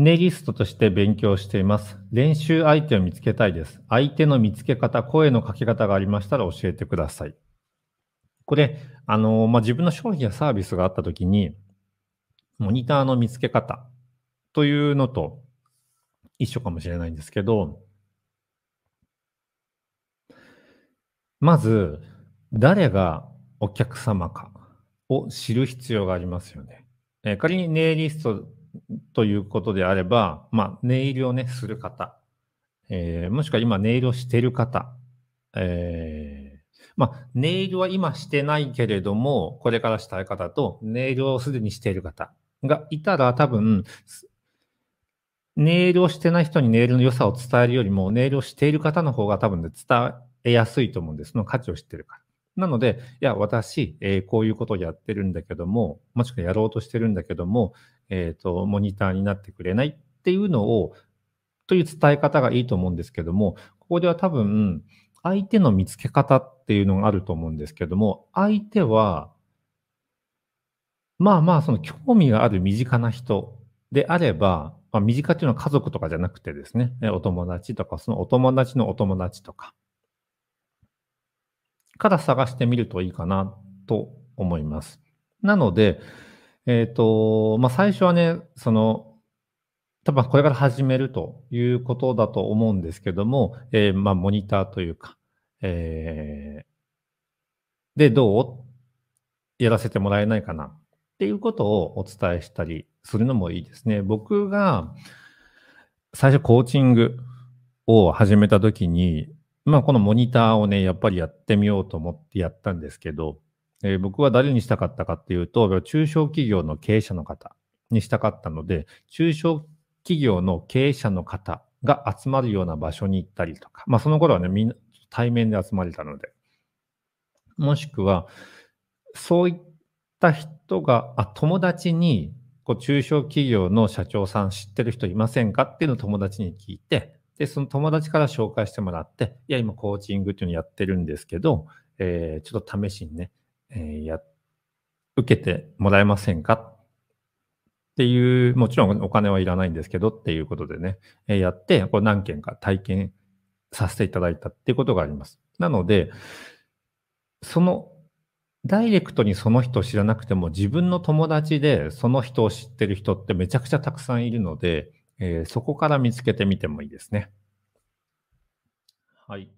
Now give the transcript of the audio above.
ネイリストとして勉強しています。練習相手を見つけたいです。相手の見つけ方、声のかけ方がありましたら教えてください。これ、あの、まあ、自分の商品やサービスがあったときに、モニターの見つけ方というのと一緒かもしれないんですけど、まず、誰がお客様かを知る必要がありますよね。え仮にネイリストということであれば、まあ、ネイルをね、する方、えー、もしくは今、ネイルをしてる方、えー、まあ、ネイルは今してないけれども、これからしたい方と、ネイルをすでにしている方がいたら、多分、ネイルをしてない人にネイルの良さを伝えるよりも、ネイルをしている方の方が多分ね、伝えやすいと思うんです。その価値を知ってるから。なので、いや、私、えー、こういうことをやってるんだけども、もしくはやろうとしてるんだけども、えーと、モニターになってくれないっていうのを、という伝え方がいいと思うんですけども、ここでは多分、相手の見つけ方っていうのがあると思うんですけども、相手は、まあまあ、その興味がある身近な人であれば、まあ、身近っていうのは家族とかじゃなくてですね、お友達とか、そのお友達のお友達とか、から探してみるといいかなと思います。なので、えっ、ー、と、まあ、最初はね、その、多分これから始めるということだと思うんですけども、えー、まあ、モニターというか、えー、で、どうやらせてもらえないかなっていうことをお伝えしたりするのもいいですね。僕が最初コーチングを始めた時に、まあ、このモニターをね、やっぱりやってみようと思ってやったんですけど、えー、僕は誰にしたかったかっていうと、中小企業の経営者の方にしたかったので、中小企業の経営者の方が集まるような場所に行ったりとか、まあ、その頃はね、みんな対面で集まれたので、もしくは、そういった人が、あ友達にこう中小企業の社長さん知ってる人いませんかっていうのを友達に聞いて、で、その友達から紹介してもらって、いや、今コーチングっていうのやってるんですけど、えー、ちょっと試しにね、えや、受けてもらえませんかっていう、もちろんお金はいらないんですけどっていうことでね、えやって、こう何件か体験させていただいたっていうことがあります。なので、その、ダイレクトにその人を知らなくても、自分の友達でその人を知ってる人ってめちゃくちゃたくさんいるので、えー、そこから見つけてみてもいいですね。はい。